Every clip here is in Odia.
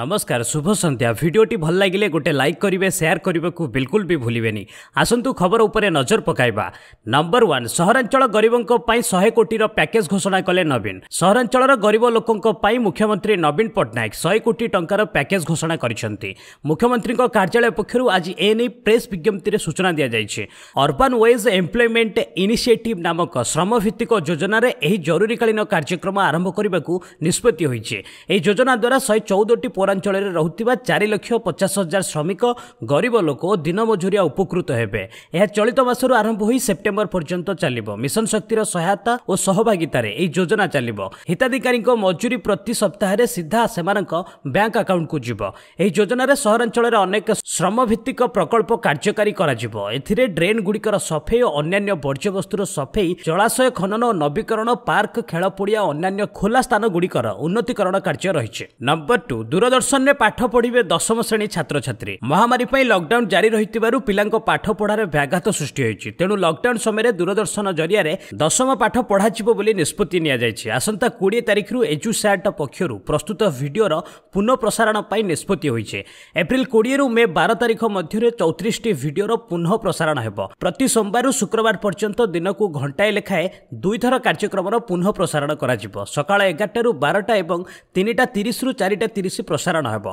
ନମସ୍କାର ଶୁଭ ସନ୍ଧ୍ୟା ଭିଡ଼ିଓଟି ଭଲ ଲାଗିଲେ ଗୋଟେ ଲାଇକ୍ କରିବେ ସେୟାର କରିବାକୁ ବିଲକୁଲ ବି ଭୁଲିବେନି ଆସନ୍ତୁ ଖବର ଉପରେ ନଜର ପକାଇବା ନମ୍ବର ୱାନ୍ ସହରାଞ୍ଚଳ ଗରିବଙ୍କ ପାଇଁ ଶହେ କୋଟିର ପ୍ୟାକେଜ୍ ଘୋଷଣା କଲେ ନବୀନ ସହରାଞ୍ଚଳର ଗରିବ ଲୋକଙ୍କ ପାଇଁ ମୁଖ୍ୟମନ୍ତ୍ରୀ ନବୀନ ପଟ୍ଟନାୟକ ଶହେ କୋଟି ଟଙ୍କାର ପ୍ୟାକେଜ୍ ଘୋଷଣା କରିଛନ୍ତି ମୁଖ୍ୟମନ୍ତ୍ରୀଙ୍କ କାର୍ଯ୍ୟାଳୟ ପକ୍ଷରୁ ଆଜି ଏ ନେଇ ପ୍ରେସ୍ ବିଜ୍ଞପ୍ତିରେ ସୂଚନା ଦିଆଯାଇଛି ଅର୍ବାନ୍ ୱେଜ୍ ଏମ୍ପ୍ଲୟମେଣ୍ଟ ଇନିସିଏଟିଭ୍ ନାମକ ଶ୍ରମଭିତ୍ତିକ ଯୋଜନାରେ ଏହି ଜରୁରୀକାଳୀନ କାର୍ଯ୍ୟକ୍ରମ ଆରମ୍ଭ କରିବାକୁ ନିଷ୍ପତ୍ତି ହୋଇଛି ଏହି ଯୋଜନା ଦ୍ୱାରା ଶହେ ଚଉଦଟି ପୌରାଞ୍ଚଳରେ ରହୁଥିବା ଚାରି ଲକ୍ଷ ପଚାଶ ହଜାର ଶ୍ରମିକ ଗରିବ ଲୋକ ଓ ଦିନମଜୁରିଆ ଉପକୃତ ହେବେ ଏହା ଚଳିତ ମାସରୁ ଆରମ୍ଭ ହୋଇ ସେପ୍ଟେମ୍ବର ପର୍ଯ୍ୟନ୍ତ ଚାଲିବ ମିଶନ ଶକ୍ତିର ସହାୟତା ଓ ସହଭାଗିତାରେ ଏହି ଯୋଜନା ଚାଲିବ ହିତାଧିକାରୀଙ୍କ ମଜୁରୀ ପ୍ରତି ସପ୍ତାହରେ ସିଧା ସେମାନଙ୍କ ବ୍ୟାଙ୍କ ଆକାଉଣ୍ଟକୁ ଯିବ ଏହି ଯୋଜନାରେ ସହରାଞ୍ଚଳରେ ଅନେକ ଶ୍ରମ ଭିତ୍ତିକ ପ୍ରକଳ୍ପ କାର୍ଯ୍ୟକାରୀ କରାଯିବ ଏଥିରେ ଡ୍ରେନ୍ ଗୁଡିକର ସଫେଇ ଓ ଅନ୍ୟାନ୍ୟ ବର୍ଜ୍ୟବସ୍ତୁର ସଫେଇ ଜଳାଶୟ ଖନନ ଓ ନବୀକରଣ ପାର୍କ ଖେଳ ପଡିଆ ଅନ୍ୟାନ୍ୟ ଖୋଲା ସ୍ଥାନ ଗୁଡ଼ିକର ଉନ୍ନତିକରଣ କାର୍ଯ୍ୟ ରହିଛି ନମ୍ବର ଟୁ ଦୂର ଦୂରଦର୍ଶନରେ ପାଠ ପଢ଼ିବେ ଦଶମ ଶ୍ରେଣୀ ଛାତ୍ରଛାତ୍ରୀ ମହାମାରୀ ପାଇଁ ଲକଡାଉନ୍ ଜାରି ରହିଥିବାରୁ ପିଲାଙ୍କ ପାଠ ପଢ଼ାରେ ବ୍ୟାଘାତ ସୃଷ୍ଟି ହୋଇଛି ତେଣୁ ଲକଡାଉନ୍ ସମୟରେ ଦୂରଦର୍ଶନ ଜରିଆରେ ଦଶମ ପାଠ ପଢ଼ାଯିବ ବୋଲି ନିଷ୍ପତ୍ତି ନିଆଯାଇଛି ଆସନ୍ତା କୋଡ଼ିଏ ତାରିଖରୁ ଏଜୁସ୍ୟାଟ୍ ପକ୍ଷରୁ ପ୍ରସ୍ତୁତ ଭିଡ଼ିଓର ପୁନଃ ପ୍ରସାରଣ ପାଇଁ ନିଷ୍ପତ୍ତି ହୋଇଛି ଏପ୍ରିଲ କୋଡ଼ିଏରୁ ମେ ବାର ତାରିଖ ମଧ୍ୟରେ ଚଉତିରିଶଟି ଭିଡ଼ିଓର ପୁନଃ ପ୍ରସାରଣ ହେବ ପ୍ରତି ସୋମବାରରୁ ଶୁକ୍ରବାର ପର୍ଯ୍ୟନ୍ତ ଦିନକୁ ଘଣ୍ଟାଏ ଲେଖାଏଁ ଦୁଇଥର କାର୍ଯ୍ୟକ୍ରମର ପୁନଃ ପ୍ରସାରଣ କରାଯିବ ସକାଳ ଏଗାରଟାରୁ ବାରଟା ଏବଂ ତିନିଟା ତିରିଶରୁ ଚାରିଟା ତିରିଶ ପ୍ରସାରଣ ହେବ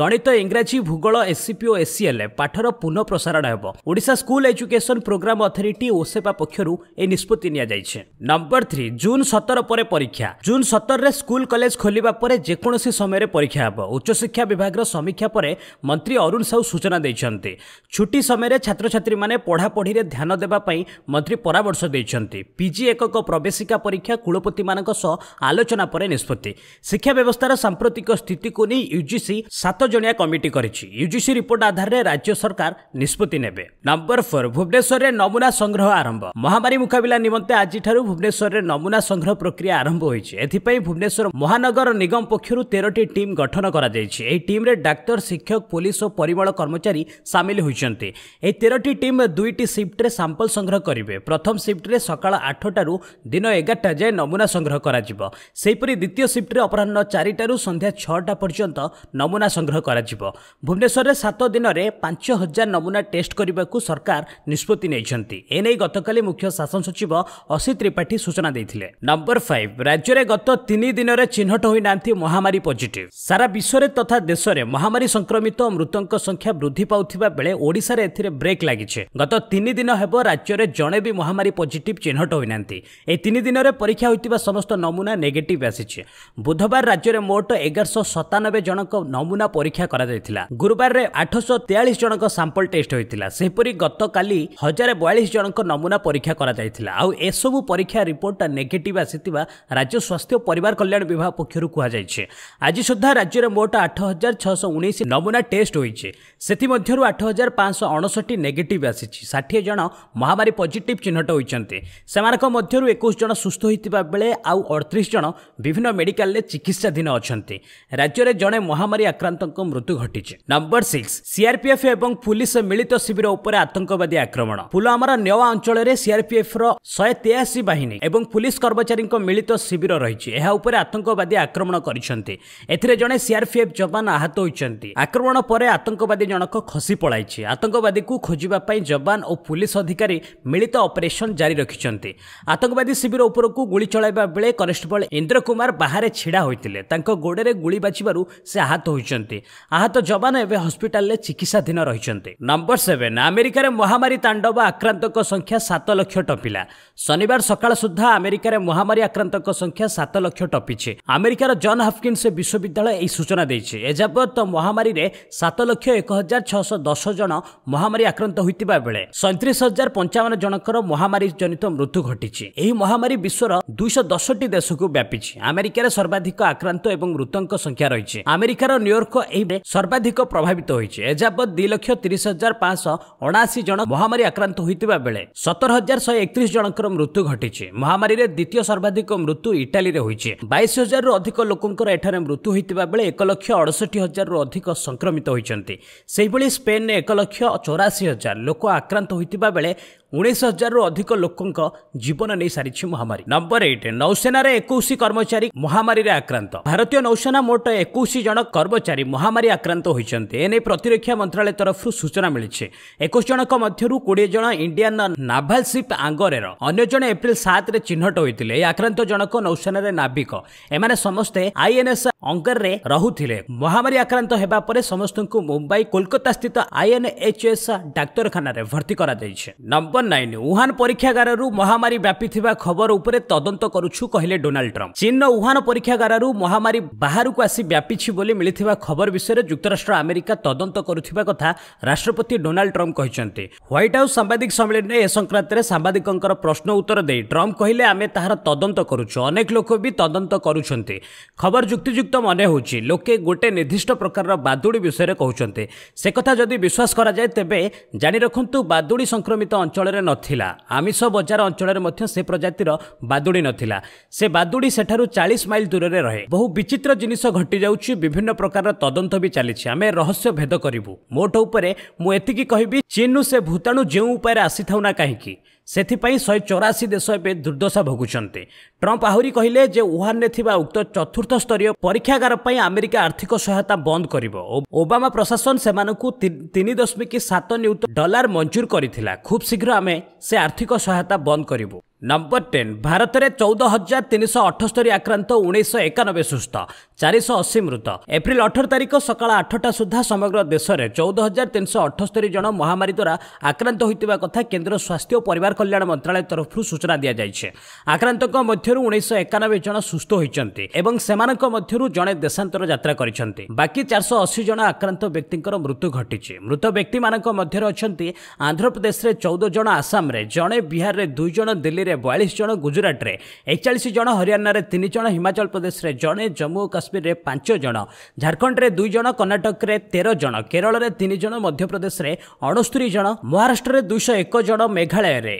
ଗଣିତ ଇଂରାଜୀ ଭୂଗୋଳ ଏସ୍ସିପି ଓ ଏସ୍ସିଏଲ୍ ପାଠର ପୁନଃ ପ୍ରସାରଣ ହେବ Odisha school education programme authority OSEPA ପକ୍ଷରୁ ଏହି ନିଷ୍ପତ୍ତି ନିଆଯାଇଛି ନମ୍ବର ଥ୍ରୀ ଜୁନ୍ ସତର ପରେ ପରୀକ୍ଷା ଜୁନ୍ ସତରରେ ସ୍କୁଲ କଲେଜ ଖୋଲିବା ପରେ ଯେକୌଣସି ସମୟରେ ପରୀକ୍ଷା ହେବ ଉଚ୍ଚଶିକ୍ଷା ବିଭାଗର ସମୀକ୍ଷା ପରେ ମନ୍ତ୍ରୀ ଅରୁଣ ସାହୁ ସୂଚନା ଦେଇଛନ୍ତି ଛୁଟି ସମୟରେ ଛାତ୍ରଛାତ୍ରୀମାନେ ପଢ଼ାପଢ଼ିରେ ଧ୍ୟାନ ଦେବା ପାଇଁ ମନ୍ତ୍ରୀ ପରାମର୍ଶ ଦେଇଛନ୍ତି ପିଜି ଏକକ ପ୍ରବେଶିକା ପରୀକ୍ଷା କୁଳପତିମାନଙ୍କ ସହ ଆଲୋଚନା ପରେ ନିଷ୍ପତ୍ତି ଶିକ୍ଷା ବ୍ୟବସ୍ଥାର ସାମ୍ପ୍ରତିକ ସ୍ଥିତିକୁ ନେଇ ୟୁଜିସି ସାତ ଜଣିଆ କମିଟି କରିଛି ୟୁଜିସି ରିପୋର୍ଟ ଆଧାରରେ ରାଜ୍ୟ ସରକାର ନିଷ୍ପତ୍ତି ନେବେ ନମ୍ବର ଫୋର୍ ଭୁବନେଶ୍ୱରରେ ନମୁନା ସଂଗ୍ରହ ଆରମ୍ଭ ମହାମାରୀ ମୁକାବିଲା ନିମନ୍ତେ ଆଜିଠାରୁ ଭୁବନେଶ୍ୱରରେ ନମୁନା ସଂଗ୍ରହ ପ୍ରକ୍ରିୟା ଆରମ୍ଭ ହୋଇଛି ଏଥିପାଇଁ ଭୁବନେଶ୍ୱର ମହାନଗର ନିଗମ ପକ୍ଷରୁ ତେରଟି ଟିମ୍ ଗଠନ କରାଯାଇଛି ଏହି ଟିମ୍ରେ ଡାକ୍ତର ଶିକ୍ଷକ ପୋଲିସ ଓ ପରିମଳ କର୍ମଚାରୀ ସାମିଲ ହୋଇଛନ୍ତି ଏହି ତେରଟି ଟିମ୍ ଦୁଇଟି ସିଫ୍ଟରେ ସାମ୍ପଲ ସଂଗ୍ରହ କରିବେ ପ୍ରଥମ ସିଫ୍ଟରେ ସକାଳ ଆଠଟାରୁ ଦିନ ଏଗାରଟା ଯାଏଁ ନମୁନା ସଂଗ୍ରହ କରାଯିବ ସେହିପରି ଦ୍ୱିତୀୟ ସିଫ୍ଟରେ ଅପରାହ୍ନ ଚାରିଟାରୁ ସନ୍ଧ୍ୟା ଛଅଟା ପର୍ଯ୍ୟନ୍ତ ନମୁନା ସଂଗ୍ରହ କରାଯିବ ଭୁବନେଶ୍ୱରରେ ସାତ ଦିନରେ ପାଞ୍ଚ ହଜାର ନମୁନା ଟେଷ୍ଟ କରିବାକୁ ସରକାର ନିଷ୍ପତ୍ତି ନେଇଛନ୍ତି ଏନେଇ ଗତକାଲି ମୁଖ୍ୟ ଶାସନ ସଚିବ ଅସିତ ତ୍ରିପାଠୀ ସୂଚନା ଦେଇଥିଲେ ନମ୍ବର ଫାଇଭ ରାଜ୍ୟରେ ଗତ ତିନି ଦିନରେ ଚିହ୍ନଟ ହୋଇନାହାନ୍ତି ମହାମାରୀ ପଜିଟିଭ ସାରା ବିଶ୍ୱରେ ତଥା ଦେଶରେ ମହାମାରୀ ସଂକ୍ରମିତ ମୃତଙ୍କ ସଂଖ୍ୟା ବୃଦ୍ଧି ପାଉଥିବା ବେଳେ ଓଡ଼ିଶାରେ ଏଥିରେ ବ୍ରେକ୍ ଲାଗିଛି ଗତ ତିନି ଦିନ ହେବ ରାଜ୍ୟରେ ଜଣେ ବି ମହାମାରୀ ପଜିଟିଭ ଚିହ୍ନଟ ହୋଇନାହାନ୍ତି ଏହି ତିନି ଦିନରେ ପରୀକ୍ଷା ହୋଇଥିବା ସମସ୍ତ ନମୁନା ନେଗେଟିଭ ଆସିଛି ବୁଧବାର ରାଜ୍ୟରେ ମୋଟ ଏଗାରଶହ ସତାନବେ ଜଣଙ୍କ ନମୁନା ପରୀକ୍ଷା କରାଯାଇଥିଲା ଗୁରୁବାରରେ ଆଠଶହ ତେୟାଳିଶ ଜଣଙ୍କ ସାମ୍ପଲ ଟେଷ୍ଟ ହୋଇଥିଲା ସେହିପରି ଗତକାଲି ହଜାରେ ବୟାଳିଶ ଜଣଙ୍କ ନମୁନା ପରୀକ୍ଷା କରାଯାଇଥିଲା ଆଉ ଏସବୁ ପରୀକ୍ଷା ରିପୋର୍ଟ ନେଗେଟିଭ୍ ଆସିଥିବା ରାଜ୍ୟ ସ୍ୱାସ୍ଥ୍ୟ ପରିବାର କଲ୍ୟାଣ ବିଭାଗ ପକ୍ଷରୁ କୁହାଯାଇଛି ଆଜି ସୁଦ୍ଧା ରାଜ୍ୟରେ ମୋଟ ଆଠ ହଜାର ଛଅଶହ ଉଣେଇଶ ନମୁନା ଟେଷ୍ଟ ହୋଇଛି ସେଥିମଧ୍ୟରୁ ଆଠ ହଜାର ପାଞ୍ଚଶହ ଅଣଷଠି ନେଗେଟିଭ୍ ଆସିଛି ଷାଠିଏ ଜଣ ମହାମାରୀ ପଜିଟିଭ୍ ଚିହ୍ନଟ ହୋଇଛନ୍ତି ସେମାନଙ୍କ ମଧ୍ୟରୁ ଏକୋଇଶ ଜଣ ସୁସ୍ଥ ହୋଇଥିବା ବେଳେ ଆଉ ଅଠତିରିଶ ଜଣ ବିଭିନ୍ନ ମେଡିକାଲରେ ଚିକିତ୍ସାଧୀନ ଅଛନ୍ତି ରାଜ୍ୟରେ ଜଣେ ଜଣେ ମହାମାରୀ ଆକ୍ରାନ୍ତଙ୍କ ମୃତ୍ୟୁ ଘଟିଛି ନମ୍ବର ସିକ୍ସ ସିଆର୍ପିଏଫ୍ ଏବଂ ପୁଲିସ ମିଳିତ ଶିବିର ଉପରେ ଆତଙ୍କବାଦୀ ଆକ୍ରମଣ ପୁଲୱାମାର ନେୱା ଅଞ୍ଚଳରେ ସିଆର୍ପିଏଫ୍ର ଶହେ ତେୟାଅଶି ବାହିନୀ ଏବଂ ପୁଲିସ କର୍ମଚାରୀଙ୍କ ମିଳିତ ଶିବିର ରହିଛି ଏହା ଉପରେ ଆତଙ୍କବାଦୀ ଆକ୍ରମଣ କରିଛନ୍ତି ଏଥିରେ ଜଣେ ସିଆର୍ପିଏଫ୍ ଯବାନ ଆହତ ହୋଇଛନ୍ତି ଆକ୍ରମଣ ପରେ ଆତଙ୍କବାଦୀ ଜଣକ ଖସି ପଳାଇଛି ଆତଙ୍କବାଦୀକୁ ଖୋଜିବା ପାଇଁ ଯବାନ ଓ ପୁଲିସ ଅଧିକାରୀ ମିଳିତ ଅପରେସନ୍ ଜାରି ରଖିଛନ୍ତି ଆତଙ୍କବାଦୀ ଶିବିର ଉପରକୁ ଗୁଳି ଚଳାଇବା ବେଳେ କନେଷ୍ଟବଳ ଇନ୍ଦ୍ର କୁମାର ବାହାରେ ଛିଡ଼ା ହୋଇଥିଲେ ତାଙ୍କ ଗୋଡ଼ରେ ଗୁଳି ବାଜିବାରୁ ସେ ଆହତ ହୋଇଛନ୍ତି ଆହତ ଯବାନ ଏବେ ହସ୍ପିଟାଲରେ ଚିକିତ୍ସାଧୀନ ରହିଛନ୍ତି ନମ୍ବର ସେଭେନ ଆମେରିକାରେ ମହାମାରୀ ତାଣ୍ଡବ ଆକ୍ରାନ୍ତଙ୍କ ସଂଖ୍ୟା ସାତ ଲକ୍ଷ ଟପିଲା ଶନିବାର ସକାଳ ସୁଦ୍ଧା ଆମେରିକାରେ ମହାମାରୀ ଆକ୍ରାନ୍ତଙ୍କ ସଂଖ୍ୟା ସାତ ଲକ୍ଷ ଟପିଛି ଆମେରିକାର ଜନ୍ ହାଫକିନ୍ସ ବିଶ୍ୱବିଦ୍ୟାଳୟ ଏହି ସୂଚନା ଦେଇଛି ଏଯାବତ୍ ମହାମାରୀରେ ସାତ ଲକ୍ଷ ଏକ ହଜାର ଛଅଶହ ଦଶ ଜଣ ମହାମାରୀ ଆକ୍ରାନ୍ତ ହୋଇଥିବା ବେଳେ ସଇଁତିରିଶ ହଜାର ପଞ୍ଚାବନ ଜଣଙ୍କର ମହାମାରୀ ଜନିତ ମୃତ୍ୟୁ ଘଟିଛି ଏହି ମହାମାରୀ ବିଶ୍ୱର ଦୁଇଶହ ଦଶଟି ଦେଶକୁ ବ୍ୟାପିଛି ଆମେରିକାରେ ସର୍ବାଧିକ ଆକ୍ରାନ୍ତ ଏବଂ ମୃତଙ୍କ ସଂଖ୍ୟା ରହିଛି ଆମେରିକାର ନ୍ୟୁୟର୍କ ଏହି ସର୍ବାଧିକ ପ୍ରଭାବିତ ହୋଇଛି ଏଯାବତ୍ ଦୁଇ ଲକ୍ଷ ତିରିଶ ହଜାର ପାଞ୍ଚଶହ ଅଣାଅଶୀ ଜଣ ମହାମାରୀ ଆକ୍ରାନ୍ତ ହୋଇଥିବା ବେଳେ ସତର ହଜାର ଶହେ ଏକତିରିଶ ଜଣଙ୍କର ମୃତ୍ୟୁ ଘଟିଛି ମହାମାରୀରେ ଦ୍ୱିତୀୟ ସର୍ବାଧିକ ମୃତ୍ୟୁ ଇଟାଲୀରେ ହୋଇଛି ବାଇଶ ହଜାରରୁ ଅଧିକ ଲୋକଙ୍କର ଏଠାରେ ମୃତ୍ୟୁ ହୋଇଥିବା ବେଳେ ଏକ ଲକ୍ଷ ଅଡ଼ଷଠି ହଜାରରୁ ଅଧିକ ସଂକ୍ରମିତ ହୋଇଛନ୍ତି ସେହିଭଳି ସ୍ପେନ୍ରେ ଏକ ଲକ୍ଷ ଚଉରାଅଶୀ ହଜାର ଲୋକ ଆକ୍ରାନ୍ତ ହୋଇଥିବା ବେଳେ ଉଣେଇଶ ହଜାରରୁ ଅଧିକ ଲୋକଙ୍କ ଜୀବନ ନେଇ ସାରିଛି ମହାମାରୀ ନମ୍ବର ଏଇଟ୍ ନୌସେନାରେ ଏକୋଇଶ କର୍ମଚାରୀ ମହାମାରୀରେ ଆକ୍ରାନ୍ତ ଭାରତୀୟ ନୌସେନା ମୋଟ ଏକୋଇଶ ଜଣ କର୍ମଚାରୀ ମହାମାରୀ ଆକ୍ରାନ୍ତ ହୋଇଛନ୍ତି ଏନେଇ ପ୍ରତିରକ୍ଷା ମନ୍ତ୍ରଣାଳୟ ତରଫରୁ ସୂଚନା ମିଳିଛି ଏକୋଇଶ ଜଣଙ୍କ ମଧ୍ୟରୁ କୋଡ଼ିଏ ଜଣ ଇଣ୍ଡିଆନ ନାଭାଲସିପ୍ ଆଙ୍ଗରେର ଅନ୍ୟ ଜଣେ ଏପ୍ରିଲ ସାତରେ ଚିହ୍ନଟ ହୋଇଥିଲେ ଏହି ଆକ୍ରାନ୍ତ ଜଣକ ନୌସେନାରେ ନାବିକ ଏମାନେ ସମସ୍ତେ ଆଇଏନ୍ଏସ୍ ଅଙ୍ଗରରେ ରହୁଥିଲେ ମହାମାରୀ ଆକ୍ରାନ୍ତ ହେବା ପରେ ସମସ୍ତଙ୍କୁ ମୁମ୍ବାଇ କୋଲକାତା ସ୍ଥିତ ଆଇଏନ୍ଏଚ୍ଏସ୍ ଡାକ୍ତରଖାନାରେ ଭର୍ତ୍ତି କରାଯାଇଛି ନମ୍ବର ନାଇନ୍ ଉହାନ ପରୀକ୍ଷାଗାରରୁ ମହାମାରୀ ବ୍ୟାପିଥିବା ଖବର ଉପରେ ତଦନ୍ତ କରୁଛୁ କହିଲେ ଡୋନାଲ୍ଡ ଟ୍ରମ୍ପ ଚୀନର ଉହାନ ପରୀକ୍ଷାଗାରରୁ ମହାମାରୀ ବାହାରକୁ ଆସି ବ୍ୟାପିଛି ବୋଲି ମିଳିଥିବା ଖବର ବିଷୟରେ ଯୁକ୍ତରାଷ୍ଟ୍ର ଆମେରିକା ତଦନ୍ତ କରୁଥିବା କଥା ରାଷ୍ଟ୍ରପତି ଡୋନାଲ୍ଡ ଟ୍ରମ୍ପ କହିଛନ୍ତି ହ୍ୱାଇଟ୍ ହାଉସ୍ ସାମ୍ବାଦିକ ସମ୍ମିଳନୀରେ ଏ ସଂକ୍ରାନ୍ତରେ ସାମ୍ବାଦିକଙ୍କର ପ୍ରଶ୍ନ ଉତ୍ତର ଦେଇ ଟ୍ରମ୍ପ କହିଲେ ଆମେ ତାହାର ତଦନ୍ତ କରୁଛୁ ଅନେକ ଲୋକ ବି ତଦନ୍ତ କରୁଛନ୍ତି ଖବର ଯୁକ୍ତିଯୁକ୍ତ ମନେ ହେଉଛି ଲୋକେ ଗୋଟିଏ ନିର୍ଦ୍ଦିଷ୍ଟ ପ୍ରକାରର ବାଦୁଡ଼ି ବିଷୟରେ କହୁଛନ୍ତି ସେ କଥା ଯଦି ବିଶ୍ୱାସ କରାଯାଏ ତେବେ ଜାଣି ରଖନ୍ତୁ ବାଦୁଡ଼ି ସଂକ୍ରମିତ ଅଞ୍ଚଳରେ ନଥିଲା ଆମିଷ ବଜାର ଅଞ୍ଚଳରେ ମଧ୍ୟ ସେ ପ୍ରଜାତିର ବାଦୁଡ଼ି ନଥିଲା ସେ ବାଦୁଡ଼ି ସେଠାରୁ ଚାଳିଶ ମାଇଲ ଦୂରରେ ରହେ ବହୁ ବିଚିତ୍ର ଜିନିଷ ଘଟିଯାଉଛି ବିଭିନ୍ନ ପ୍ରକାରର ତଦନ୍ତ ବି ଚାଲିଛି ଆମେ ରହସ୍ୟ ଭେଦ କରିବୁ ମୋଟ ଉପରେ ମୁଁ ଏତିକି କହିବି ଚୀନରୁ ସେ ଭୂତାଣୁ ଯେଉଁ ଉପାୟରେ ଆସିଥାଉ ନା କାହିଁକି ସେଥିପାଇଁ ଶହେ ଚଉରାଶୀ ଦେଶ ଏବେ ଦୁର୍ଦ୍ଦଶା ଭୋଗୁଛନ୍ତି ଟ୍ରମ୍ପ ଆହୁରି କହିଲେ ଯେ ଉହାନରେ ଥିବା ଉକ୍ତ ଚତୁର୍ଥ ସ୍ତରୀୟ ପରୀକ୍ଷାଗାର ପାଇଁ ଆମେରିକା ଆର୍ଥିକ ସହାୟତା ବନ୍ଦ କରିବ ଓ ଓବାମା ପ୍ରଶାସନ ସେମାନଙ୍କୁ ତିନି ଦଶମିକ ସାତ ନିୟୁତ ଡଲାର ମଞ୍ଜୁର କରିଥିଲା ଖୁବ୍ ଶୀଘ୍ର ଆମେ ସେ ଆର୍ଥିକ ସହାୟତା ବନ୍ଦ କରିବୁ ନମ୍ବର ଟେନ୍ ଭାରତରେ ଚଉଦ ହଜାର ତିନିଶହ ଅଠସ୍ତରି ଆକ୍ରାନ୍ତ ଉଣେଇଶହ ଏକାନବେ ସୁସ୍ଥ ଚାରିଶହ ଅଶୀ ମୃତ ଏପ୍ରିଲ ଅଠର ତାରିଖ ସକାଳ ଆଠଟା ସୁଦ୍ଧା ସମଗ୍ର ଦେଶରେ ଚଉଦ ହଜାର ତିନିଶହ ଅଠସ୍ତରି ଜଣ ମହାମାରୀ ଦ୍ୱାରା ଆକ୍ରାନ୍ତ ହୋଇଥିବା କଥା କେନ୍ଦ୍ର ସ୍ୱାସ୍ଥ୍ୟ ଓ ପରିବାର କଲ୍ୟାଣ ମନ୍ତ୍ରଣାଳୟ ତରଫରୁ ସୂଚନା ଦିଆଯାଇଛି ଆକ୍ରାନ୍ତଙ୍କ ମଧ୍ୟରୁ ଉଣେଇଶହ ଏକାନବେ ଜଣ ସୁସ୍ଥ ହୋଇଛନ୍ତି ଏବଂ ସେମାନଙ୍କ ମଧ୍ୟରୁ ଜଣେ ଦେଶାନ୍ତର ଯାତ୍ରା କରିଛନ୍ତି ବାକି ଚାରିଶହ ଅଶୀ ଜଣ ଆକ୍ରାନ୍ତ ବ୍ୟକ୍ତିଙ୍କର ମୃତ୍ୟୁ ଘଟିଛି ମୃତ ବ୍ୟକ୍ତିମାନଙ୍କ ମଧ୍ୟରେ ଅଛନ୍ତି ଆନ୍ଧ୍ରପ୍ରଦେଶରେ ଚଉଦ ଜଣ ଆସାମରେ ଜଣେ ବିହାରରେ ଦୁଇ ଜଣ ଦିଲ୍ଲୀରେ ଦିଲ୍ଲୀରେ ବୟାଳିଶ ଜଣ ଗୁଜୁରାଟରେ ଏକଚାଳିଶ ଜଣ ହରିୟାଣାରେ ତିନି ଜଣ ହିମାଚଳ ପ୍ରଦେଶରେ ଜଣେ ଜମ୍ମୁ ଓ କାଶ୍ମୀରରେ ପାଞ୍ଚ ଜଣ ଝାଡ଼ଖଣ୍ଡରେ ଦୁଇ ଜଣ କର୍ଣ୍ଣାଟକରେ ତେର ଜଣ କେରଳରେ ତିନି ଜଣ ମଧ୍ୟପ୍ରଦେଶରେ ଅଣସ୍ତରୀ ଜଣ ମହାରାଷ୍ଟ୍ରରେ ଦୁଇଶହ ଏକ ଜଣ ମେଘାଳୟରେ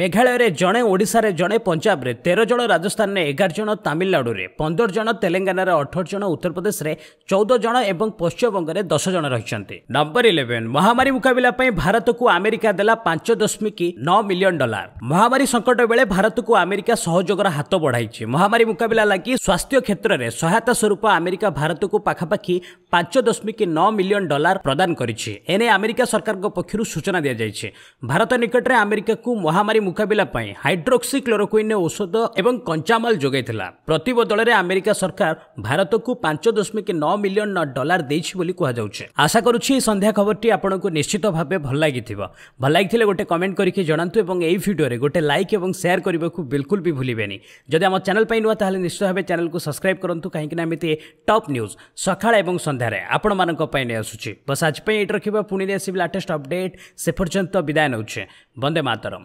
ମେଘାଳୟରେ ଜଣେ ଓଡ଼ିଶାରେ ଜଣେ ପଞ୍ଜାବରେ ତେର ଜଣ ରାଜସ୍ଥାନରେ ଏଗାର ଜଣ ତାମିଲନାଡ଼ୁରେ ପନ୍ଦର ଜଣ ତେଲେଙ୍ଗାନାରେ ଅଠର ଜଣ ଉତ୍ତରପ୍ରଦେଶରେ ଚଉଦ ଜଣ ଏବଂ ପଶ୍ଚିମବଙ୍ଗରେ ଦଶ ଜଣ ରହିଛନ୍ତି ନମ୍ବର ଇଲେଭେନ୍ ମହାମାରୀ ମୁକାବିଲା ପାଇଁ ଭାରତକୁ ଆମେରିକା ଦେଲା ପାଞ୍ଚ ଦଶମିକ ନଅ ମିଲିୟନ ଡଲାର ମହାମାରୀ ସଙ୍କଟ ସଂକଟ ବେଳେ ଭାରତକୁ ଆମେରିକା ସହଯୋଗର ହାତ ବଢ଼ାଇଛି ମହାମାରୀ ମୁକାବିଲା ଲାଗି ସ୍ୱାସ୍ଥ୍ୟ କ୍ଷେତ୍ରରେ ସହାୟତା ସ୍ୱରୂପ ଆମେରିକା ଭାରତକୁ ପାଖାପାଖି ପାଞ୍ଚ ଦଶମିକ ନଅ ମିଲିୟନ ଡଲାର ପ୍ରଦାନ କରିଛି ଏନେଇ ଆମେରିକା ସରକାରଙ୍କ ପକ୍ଷରୁ ସୂଚନା ଦିଆଯାଇଛି ଭାରତ ନିକଟରେ ଆମେରିକାକୁ ମହାମାରୀ ମୁକାବିଲା ପାଇଁ ହାଇଡ୍ରୋକ୍ସି କ୍ଲୋରୋକ୍ୱିନ୍ ଔଷଧ ଏବଂ କଞ୍ଚାମାଲ ଯୋଗାଇଥିଲା ପ୍ରତିବଦଳରେ ଆମେରିକା ସରକାର ଭାରତକୁ ପାଞ୍ଚ ଦଶମିକ ନଅ ମିଲିୟନ ଡଲାର ଦେଇଛି ବୋଲି କୁହାଯାଉଛି ଆଶା କରୁଛି ଏହି ସନ୍ଧ୍ୟା ଖବରଟି ଆପଣଙ୍କୁ ନିଶ୍ଚିତ ଭାବେ ଭଲ ଲାଗିଥିବ ଭଲ ଲାଗିଥିଲେ ଗୋଟେ କମେଣ୍ଟ କରିକି ଜଣାନ୍ତୁ ଏବଂ ଏହି ଭିଡ଼ିଓରେ ଗୋଟେ ଲାଇକ୍ ଏବଂ শেয়ার কৰিবକୁ একদম বি ভুলিবে নি যদি আমাৰ চ্যানেল পাই নহলে নিশ্চয় হবে চ্যানেল কো সাবস্ক্রাইব কৰন্ত काही কি না আমি তে টপ নিউজ সকাল আৰু সন্ধিয়ৰে আপন মানক পাই নে আসুচি বসা আজি পাই ৰাখিব পুনৰ আসি বি লেটেষ্ট আপডেট সে পৰ্যন্ত বিদায় নউচে বন্দে মাতৰ